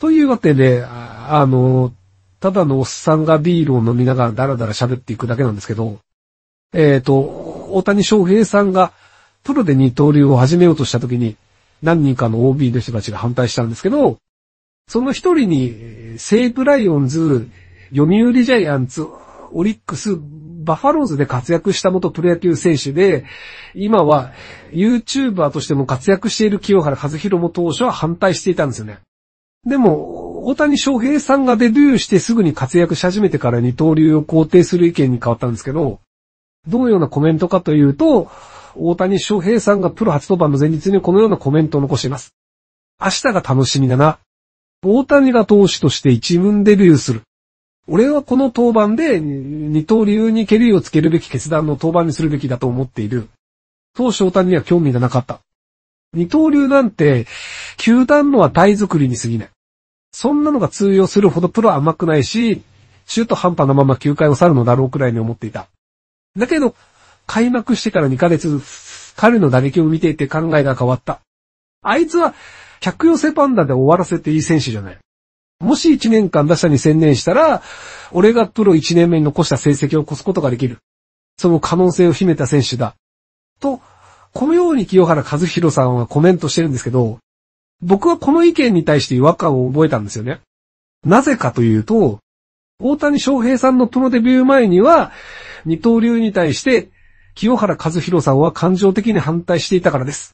というわけで、あの、ただのおっさんがビールを飲みながらダラダラ喋っていくだけなんですけど、えっ、ー、と、大谷翔平さんがプロで二刀流を始めようとした時に、何人かの OB の人たちが反対したんですけど、その一人に、西武ライオンズ、読売ジャイアンツ、オリックス、バファローズで活躍した元プロ野球選手で、今は YouTuber としても活躍している清原和博も当初は反対していたんですよね。でも、大谷翔平さんがデビューしてすぐに活躍し始めてから二刀流を肯定する意見に変わったんですけど、どのようなコメントかというと、大谷翔平さんがプロ初登板の前日にこのようなコメントを残しています。明日が楽しみだな。大谷が投手として一軍デビューする。俺はこの登板で二刀流に蹴りをつけるべき決断の登板にするべきだと思っている。当初大谷には興味がなかった。二刀流なんて、球団のは体作りに過ぎない。そんなのが通用するほどプロ甘くないし、中途半端なまま球界を去るのだろうくらいに思っていた。だけど、開幕してから2ヶ月、彼の打撃を見ていて考えが変わった。あいつは、客寄せパンダで終わらせていい選手じゃない。もし1年間打者に専念したら、俺がプロ1年目に残した成績を越すことができる。その可能性を秘めた選手だ。と、このように清原和弘さんはコメントしてるんですけど、僕はこの意見に対して違和感を覚えたんですよね。なぜかというと、大谷翔平さんのプロデビュー前には、二刀流に対して、清原和弘さんは感情的に反対していたからです。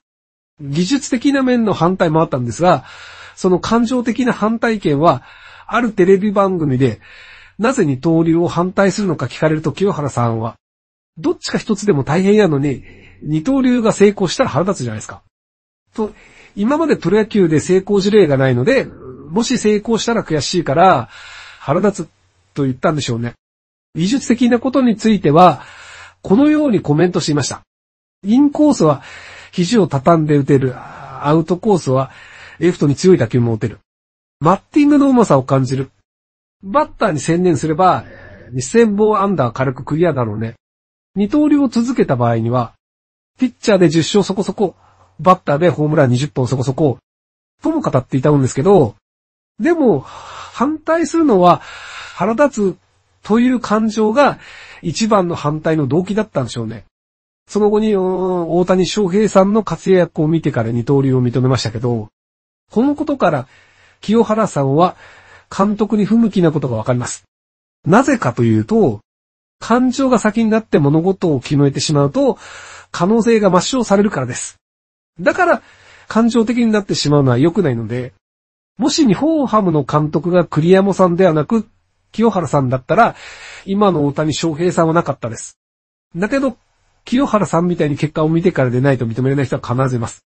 技術的な面の反対もあったんですが、その感情的な反対意見は、あるテレビ番組で、なぜ二刀流を反対するのか聞かれると清原さんは、どっちか一つでも大変やのに、二刀流が成功したら腹立つじゃないですか。と、今までプロ野球で成功事例がないので、もし成功したら悔しいから、腹立つと言ったんでしょうね。技術的なことについては、このようにコメントしていました。インコースは、肘を畳んで打てる。アウトコースは、レフトに強い打球も打てる。バッティングの上手さを感じる。バッターに専念すれば、2000本アンダー軽くクリアだろうね。二刀流を続けた場合には、ピッチャーで10勝そこそこ、バッターでホームラン20本そこそこ、とも語っていたんですけど、でも、反対するのは、腹立つという感情が一番の反対の動機だったんでしょうね。その後に、大谷翔平さんの活躍を見てから二刀流を認めましたけど、このことから、清原さんは監督に不向きなことがわかります。なぜかというと、感情が先になって物事を決めてしまうと、可能性が抹消されるからです。だから、感情的になってしまうのは良くないので、もし日本ハムの監督が栗山さんではなく、清原さんだったら、今の大谷翔平さんはなかったです。だけど、清原さんみたいに結果を見てからでないと認めれない人は必ずいます。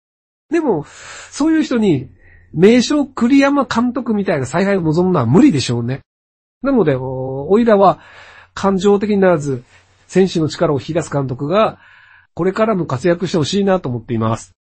でも、そういう人に、名称栗山監督みたいな采配を望むのは無理でしょうね。なので、おいらは、感情的にならず、選手の力を引き出す監督が、これからも活躍してほしいなと思っています。